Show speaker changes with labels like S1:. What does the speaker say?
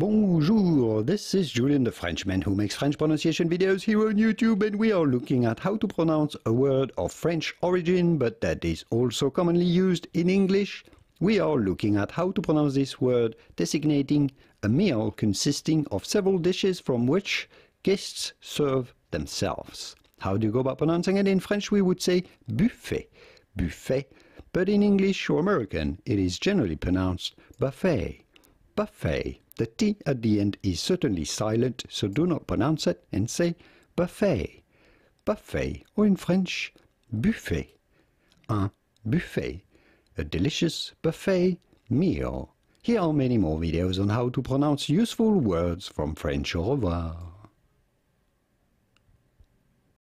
S1: Bonjour, this is Julian the Frenchman who makes French pronunciation videos here on YouTube and we are looking at how to pronounce a word of French origin but that is also commonly used in English. We are looking at how to pronounce this word designating a meal consisting of several dishes from which guests serve themselves. How do you go about pronouncing it? In French we would say buffet, buffet, but in English or American it is generally pronounced buffet, buffet. The T at the end is certainly silent, so do not pronounce it and say buffet, buffet, or in French, buffet. Un buffet, a delicious buffet meal. Here are many more videos on how to pronounce useful words from French au revoir.